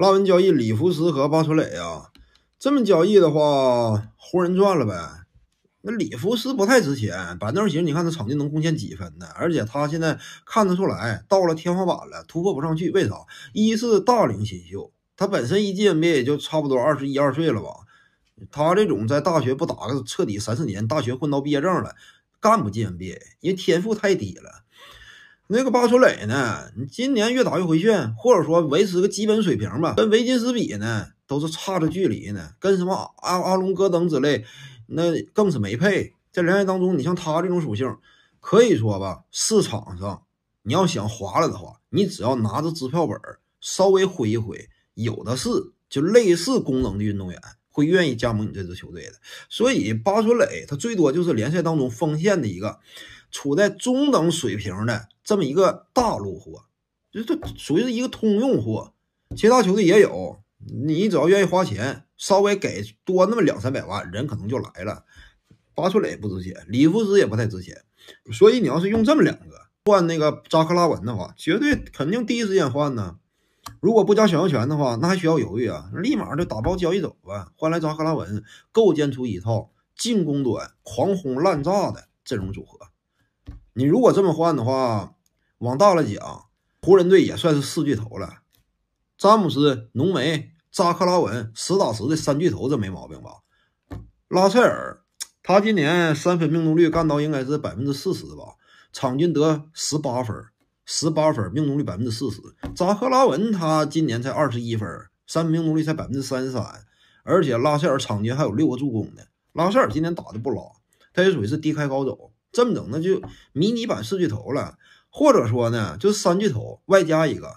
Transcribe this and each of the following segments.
拉文交易里弗斯和巴楚磊啊，这么交易的话，湖人赚了呗。那里弗斯不太值钱，板凳型，你看他场均能贡献几分呢？而且他现在看得出来到了天花板了，突破不上去。为啥？一是大龄新秀，他本身一届 NBA 也就差不多二十一二岁了吧。他这种在大学不打个彻底三四年，大学混到毕业证了，干不进 NBA，因为天赋太低了。那个巴楚磊呢？你今年越打越回旋，或者说维持个基本水平吧。跟维金斯比呢，都是差着距离呢。跟什么阿阿隆戈登之类，那更是没配。在联赛当中，你像他这种属性，可以说吧，市场上你要想划了的话，你只要拿着支票本儿稍微挥一挥，有的是就类似功能的运动员会愿意加盟你这支球队的。所以巴楚磊他最多就是联赛当中锋线的一个处在中等水平的。这么一个大路货，就这属于是一个通用货，其他球队也有。你只要愿意花钱，稍微给多那么两三百万，人可能就来了。巴春磊不值钱，里弗斯也不太值钱，所以你要是用这么两个换那个扎克拉文的话，绝对肯定第一时间换呢。如果不加选择权的话，那还需要犹豫啊，立马就打包交易走吧，换来扎克拉文，构建出一套进攻端狂轰滥炸的阵容组合。你如果这么换的话，往大了讲，湖人队也算是四巨头了。詹姆斯、浓眉、扎克拉文，实打实的三巨头，这没毛病吧？拉塞尔，他今年三分命中率干到应该是百分之四十吧，场均得十八分，十八分命中率百分之四十。扎克拉文他今年才二十一分，三分命中率才百分之三十三，而且拉塞尔场均还有六个助攻呢。拉塞尔今年打的不拉，他也属于是低开高走，这么整那就迷你版四巨头了。或者说呢，就是三巨头外加一个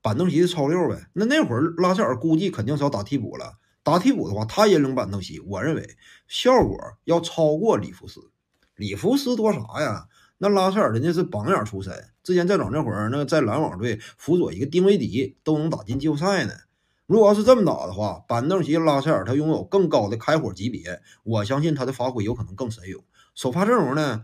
板凳席的超六呗。那那会儿，拉塞尔估计肯定是要打替补了。打替补的话，他也领板凳席。我认为效果要超过里弗斯。里弗斯多啥呀？那拉塞尔人家是榜眼出身，之前在早那会儿，那在篮网队辅佐一个丁威迪都能打进季后赛呢。如果要是这么打的话，板凳席拉塞尔他拥有更高的开火级别，我相信他的发挥有可能更神勇。首发阵容呢？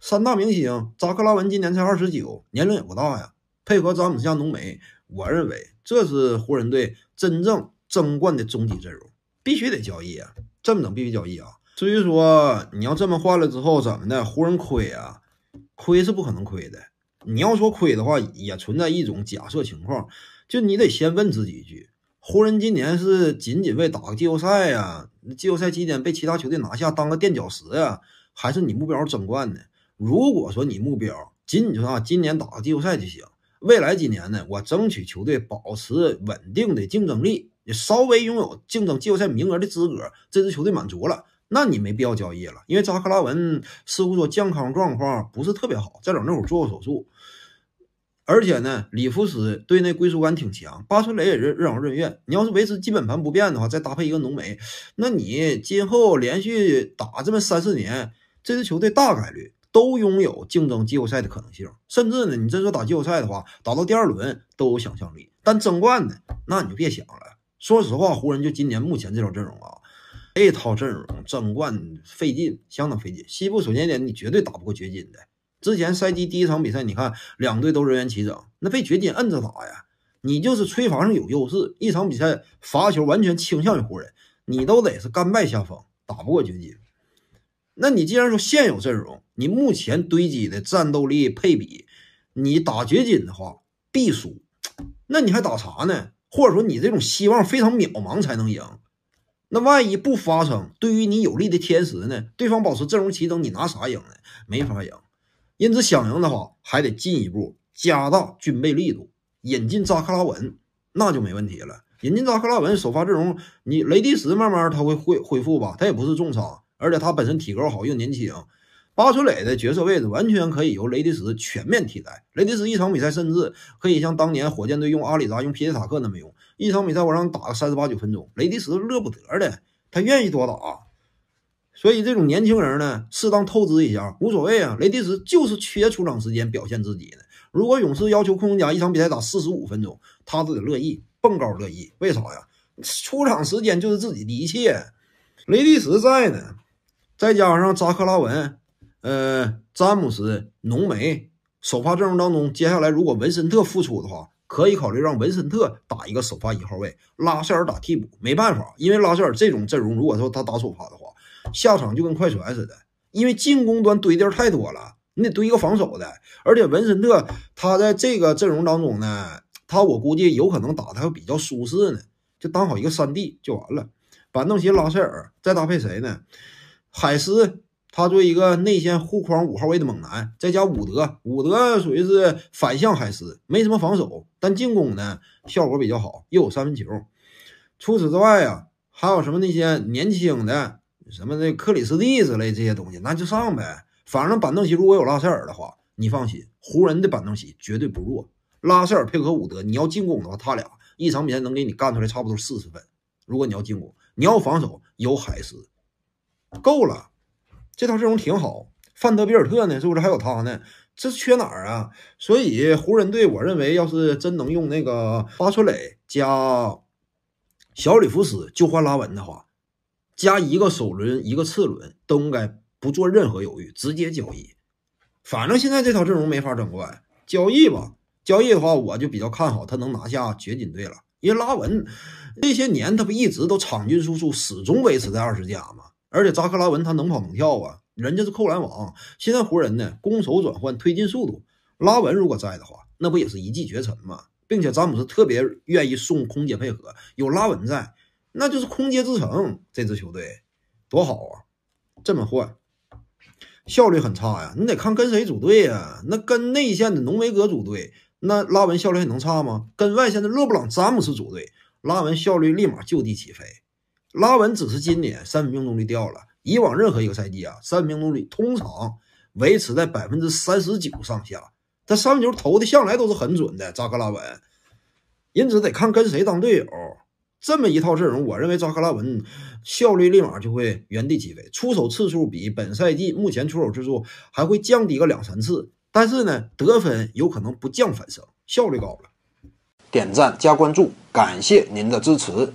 三大明星扎克拉文今年才二十九，年龄也不大呀。配合詹姆斯加浓眉，我认为这是湖人队真正争冠的终极阵容，必须得交易啊！这么整必须交易啊！至于说你要这么换了之后怎么的，湖人亏啊？亏是不可能亏的。你要说亏的话，也存在一种假设情况，就你得先问自己一句：湖人今年是仅仅为打个季后赛呀？季后赛期间被其他球队拿下当个垫脚石呀？还是你目标争冠呢？如果说你目标仅仅就是啊，今年打个季后赛就行，未来几年呢，我争取球队保持稳定的竞争力，也稍微拥有竞争季后赛名额的资格，这支球队满足了，那你没必要交易了。因为扎克拉文似乎说健康状况不是特别好，在早那会做过手术，而且呢，里弗斯对那归属感挺强，巴春雷也是任劳任怨。你要是维持基本盘不变的话，再搭配一个浓眉，那你今后连续打这么三四年，这支球队大概率。都拥有竞争季后赛的可能性，甚至呢，你真说打季后赛的话，打到第二轮都有想象力。但争冠呢，那你就别想了。说实话，湖人就今年目前这套阵容啊，这套阵容争冠费劲，相当费劲。西部首先点，你绝对打不过掘金的。之前赛季第一场比赛，你看两队都人员齐整，那被掘金摁着打呀。你就是吹罚上有优势，一场比赛罚球完全倾向于湖人，你都得是甘拜下风，打不过掘金。那你既然说现有阵容，你目前堆积的战斗力配比，你打掘金的话必输，那你还打啥呢？或者说你这种希望非常渺茫才能赢，那万一不发生对于你有利的天时呢？对方保持阵容齐整，你拿啥赢呢？没法赢。因此想赢的话，还得进一步加大军备力度，引进扎克拉文，那就没问题了。引进扎克拉文首发阵容，你雷迪什慢慢他会恢恢复吧，他也不是重伤，而且他本身体格好又年轻。巴图雷的角色位置完全可以由雷迪什全面替代。雷迪什一场比赛甚至可以像当年火箭队用阿里扎、用皮耶塔克那么用。一场比赛我让打个三十八九分钟，雷迪什乐不得的，他愿意多打。所以这种年轻人呢，适当透支一下无所谓啊。雷迪什就是缺出场时间表现自己的。如果勇士要求控中加一场比赛打四十五分钟，他都得乐意蹦高乐意。为啥呀？出场时间就是自己的一切。雷迪什在呢，再加上扎克拉文。呃，詹姆斯浓眉首发阵容当中，接下来如果文森特复出的话，可以考虑让文森特打一个首发一号位，拉塞尔打替补。没办法，因为拉塞尔这种阵容，如果说他打首发的话，下场就跟快船似的，因为进攻端堆儿太多了，你得堆一个防守的。而且文森特他在这个阵容当中呢，他我估计有可能打他比较舒适呢，就当好一个三 D 就完了。板凳席拉塞尔再搭配谁呢？海斯。他做一个内线护框五号位的猛男，再加伍德，伍德属于是反向海狮，没什么防守，但进攻呢效果比较好，又有三分球。除此之外啊，还有什么那些年轻的什么那克里斯蒂之类这些东西，那就上呗。反正板凳席如果有拉塞尔的话，你放心，湖人的板凳席绝对不弱。拉塞尔配合伍德，你要进攻的话，他俩一场比赛能给你干出来差不多四十分。如果你要进攻，你要防守，有海斯，够了。这套阵容挺好，范德比尔特呢？是不是还有他呢？这缺哪儿啊？所以湖人队，我认为要是真能用那个巴特磊加小里弗斯就换拉文的话，加一个首轮一个次轮都应该不做任何犹豫，直接交易。反正现在这套阵容没法争冠，交易吧。交易的话，我就比较看好他能拿下掘金队了，因为拉文这些年他不一直都场均输出始终维持在二十加吗？而且扎克拉文他能跑能跳啊，人家是扣篮王。现在湖人呢，攻守转换推进速度，拉文如果在的话，那不也是一骑绝尘吗？并且詹姆斯特别愿意送空接配合，有拉文在，那就是空接之城。这支球队多好啊！这么换，效率很差呀。你得看跟谁组队呀。那跟内线的浓眉哥组队，那拉文效率还能差吗？跟外线的勒布朗詹姆斯组队，拉文效率立马就地起飞。拉文只是今年三分命中率掉了，以往任何一个赛季啊，三分命中率通常维持在百分之三十九上下。他三分球投的向来都是很准的，扎克拉文。因此得看跟谁当队友。这么一套阵容，我认为扎克拉文效率立马就会原地起飞，出手次数比本赛季目前出手次数还会降低个两三次，但是呢，得分有可能不降反升，效率高了。点赞加关注，感谢您的支持。